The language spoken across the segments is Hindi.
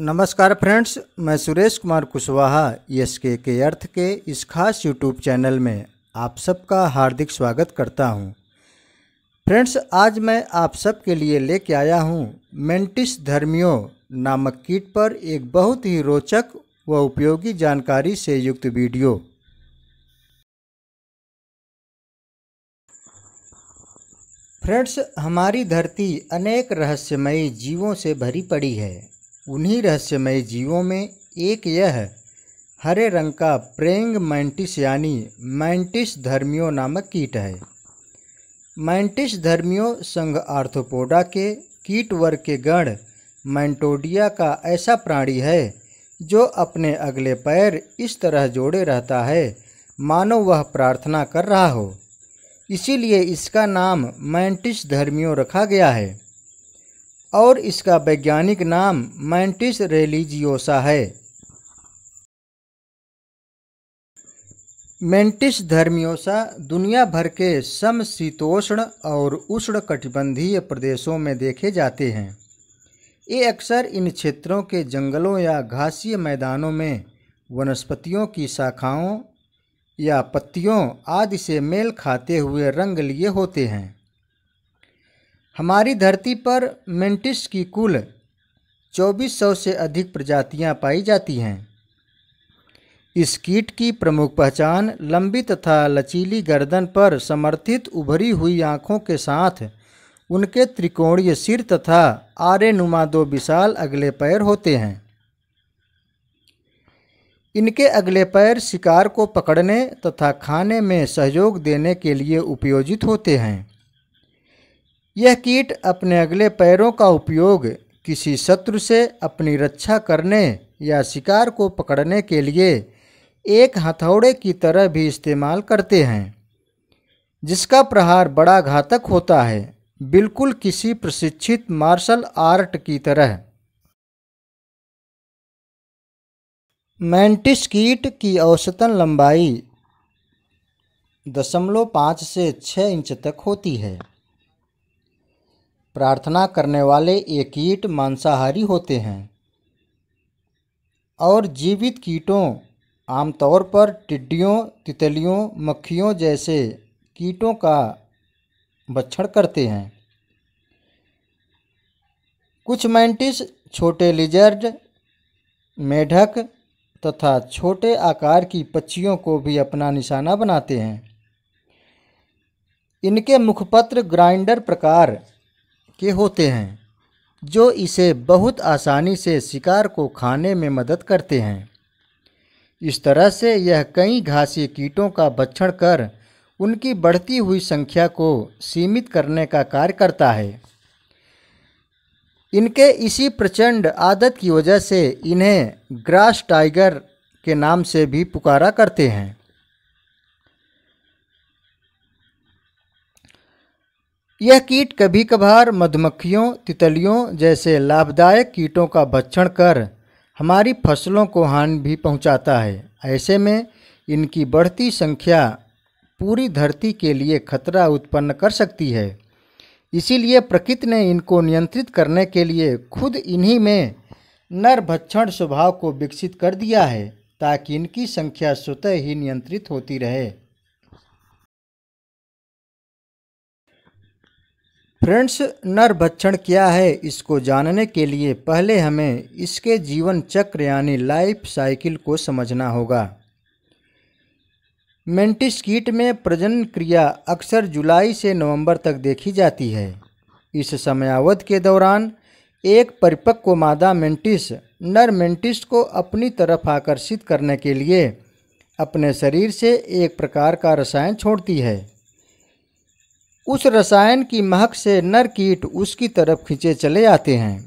नमस्कार फ्रेंड्स मैं सुरेश कुमार कुशवाहा यस के के अर्थ के इस खास यूट्यूब चैनल में आप सबका हार्दिक स्वागत करता हूं। फ्रेंड्स आज मैं आप सब के लिए लेके आया हूं मेंटिस धर्मियों नामक कीट पर एक बहुत ही रोचक व उपयोगी जानकारी से युक्त वीडियो फ्रेंड्स हमारी धरती अनेक रहस्यमयी जीवों से भरी पड़ी है उन्हीं रहस्यमय जीवों में एक यह हरे रंग का प्रेंग मैंटिस यानी मैंटिस धर्मियों नामक कीट है मैंटिस धर्मियों संघ आर्थोपोडा के कीट वर्ग के गण मैंटोडिया का ऐसा प्राणी है जो अपने अगले पैर इस तरह जोड़े रहता है मानो वह प्रार्थना कर रहा हो इसीलिए इसका नाम मैंटिस धर्मियों रखा गया है और इसका वैज्ञानिक नाम मैंटिस रेलिजियोसा है मेंटिस धर्मियोसा दुनिया भर के समशीतोष्ण और उष्ण कटिबंधीय प्रदेशों में देखे जाते हैं ये अक्सर इन क्षेत्रों के जंगलों या घासीय मैदानों में वनस्पतियों की शाखाओं या पत्तियों आदि से मेल खाते हुए रंग लिए होते हैं हमारी धरती पर मेंटिस की कुल 2400 से अधिक प्रजातियां पाई जाती हैं इस कीट की प्रमुख पहचान लंबी तथा लचीली गर्दन पर समर्थित उभरी हुई आँखों के साथ उनके त्रिकोणीय सिर तथा आरे नुमा दो विशाल अगले पैर होते हैं इनके अगले पैर शिकार को पकड़ने तथा खाने में सहयोग देने के लिए उपयोजित होते हैं यह कीट अपने अगले पैरों का उपयोग किसी शत्रु से अपनी रक्षा करने या शिकार को पकड़ने के लिए एक हथौड़े की तरह भी इस्तेमाल करते हैं जिसका प्रहार बड़ा घातक होता है बिल्कुल किसी प्रशिक्षित मार्शल आर्ट की तरह मैंटिस कीट की औसतन लंबाई दशमलव पाँच से छः इंच तक होती है प्रार्थना करने वाले ये कीट मांसाहारी होते हैं और जीवित कीटों आमतौर पर टिड्डियों तितलियों मक्खियों जैसे कीटों का भक्षण करते हैं कुछ मैंटिस छोटे लिजर्ड मेढक तथा छोटे आकार की पक्षियों को भी अपना निशाना बनाते हैं इनके मुखपत्र ग्राइंडर प्रकार के होते हैं जो इसे बहुत आसानी से शिकार को खाने में मदद करते हैं इस तरह से यह कई घासी कीटों का भक्षण कर उनकी बढ़ती हुई संख्या को सीमित करने का कार्य करता है इनके इसी प्रचंड आदत की वजह से इन्हें ग्रास टाइगर के नाम से भी पुकारा करते हैं यह कीट कभी कभार मधुमक्खियों तितलियों जैसे लाभदायक कीटों का भक्षण कर हमारी फसलों को हानि भी पहुंचाता है ऐसे में इनकी बढ़ती संख्या पूरी धरती के लिए खतरा उत्पन्न कर सकती है इसीलिए प्रकृति ने इनको नियंत्रित करने के लिए खुद इन्हीं में नर भक्षण स्वभाव को विकसित कर दिया है ताकि इनकी संख्या स्वतः ही नियंत्रित होती रहे फ्रेंड्स नरभक्षण क्या है इसको जानने के लिए पहले हमें इसके जीवन चक्र यानी लाइफ साइकिल को समझना होगा मेंटिस कीट में प्रजनन क्रिया अक्सर जुलाई से नवंबर तक देखी जाती है इस समयावधि के दौरान एक परिपक्व मादा मेंटिस नर मेंटिस को अपनी तरफ आकर्षित करने के लिए अपने शरीर से एक प्रकार का रसायन छोड़ती है उस रसायन की महक से नर कीट उसकी तरफ खींचे चले आते हैं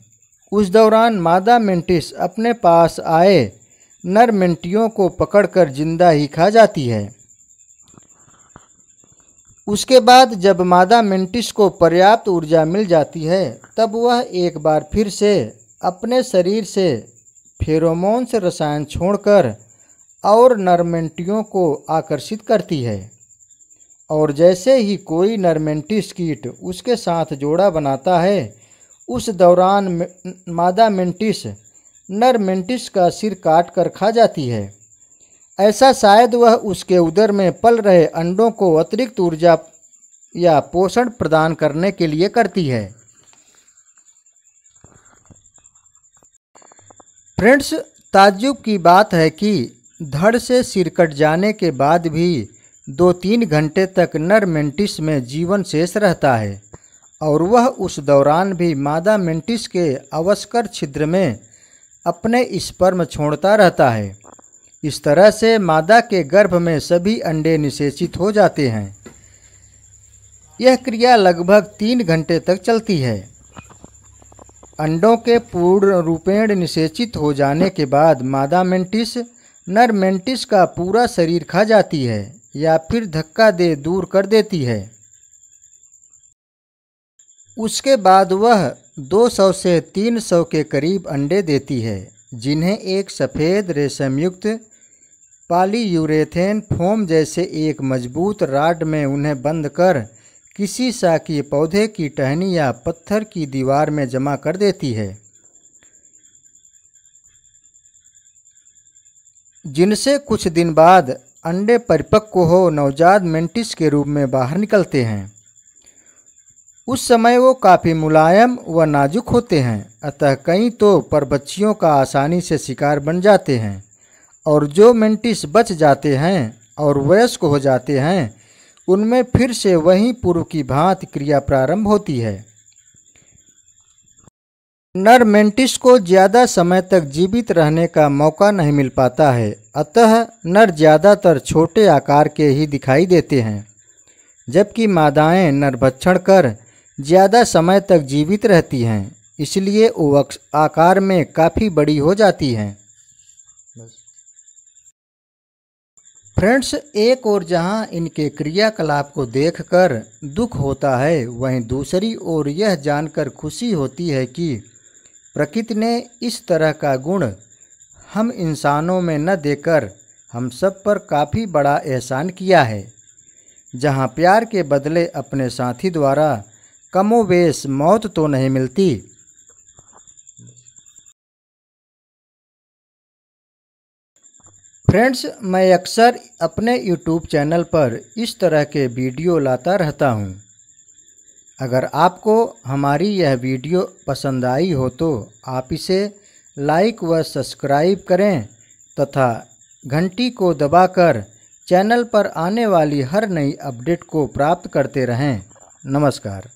उस दौरान मादा मेंटिस अपने पास आए नर मेंटियों को पकड़कर जिंदा ही खा जाती है उसके बाद जब मादा मेंटिस को पर्याप्त ऊर्जा मिल जाती है तब वह एक बार फिर से अपने शरीर से फेरोमोन्स रसायन छोड़कर और नरमेंटियों को आकर्षित करती है और जैसे ही कोई नरमेंटिस कीट उसके साथ जोड़ा बनाता है उस दौरान मादा मेंटिस नरमेंटिस का सिर काट कर खा जाती है ऐसा शायद वह उसके उदर में पल रहे अंडों को अतिरिक्त ऊर्जा या पोषण प्रदान करने के लिए करती है फ्रेंड्स ताज्जुब की बात है कि धड़ से सिर कट जाने के बाद भी दो तीन घंटे तक नर मेंटिस में जीवन शेष रहता है और वह उस दौरान भी मादा मेंटिस के अवस्कर छिद्र में अपने स्पर्म छोड़ता रहता है इस तरह से मादा के गर्भ में सभी अंडे निषेचित हो जाते हैं यह क्रिया लगभग तीन घंटे तक चलती है अंडों के पूर्ण रूपेण निषेचित हो जाने के बाद मादा मेंटिस नर मेंटिस का पूरा शरीर खा जाती है या फिर धक्का दे दूर कर देती है उसके बाद वह 200 से 300 के करीब अंडे देती है जिन्हें एक सफ़ेद रेशमयुक्त पालीयूरेथेन फोम जैसे एक मजबूत राड में उन्हें बंद कर किसी शाकीय पौधे की टहनी या पत्थर की दीवार में जमा कर देती है जिनसे कुछ दिन बाद अंडे परिपक्व हो नवजात मेंटिस के रूप में बाहर निकलते हैं उस समय वो काफ़ी मुलायम व नाजुक होते हैं अतः कई तो पर बच्चियों का आसानी से शिकार बन जाते हैं और जो मेंटिस बच जाते हैं और वयस्क हो जाते हैं उनमें फिर से वही पूर्व की भांति क्रिया प्रारंभ होती है नर मेंटिस को ज़्यादा समय तक जीवित रहने का मौका नहीं मिल पाता है अतः नर ज़्यादातर छोटे आकार के ही दिखाई देते हैं जबकि मादाएं नरभक्षण कर ज़्यादा समय तक जीवित रहती हैं इसलिए वो आकार में काफ़ी बड़ी हो जाती हैं फ्रेंड्स एक और जहां इनके क्रियाकलाप को देखकर दुख होता है वहीं दूसरी ओर यह जानकर खुशी होती है कि प्रकृति ने इस तरह का गुण हम इंसानों में न देकर हम सब पर काफ़ी बड़ा एहसान किया है जहाँ प्यार के बदले अपने साथी द्वारा कमोवेश मौत तो नहीं मिलती फ्रेंड्स मैं अक्सर अपने यूट्यूब चैनल पर इस तरह के वीडियो लाता रहता हूँ अगर आपको हमारी यह वीडियो पसंद आई हो तो आप इसे लाइक व सब्सक्राइब करें तथा घंटी को दबाकर चैनल पर आने वाली हर नई अपडेट को प्राप्त करते रहें नमस्कार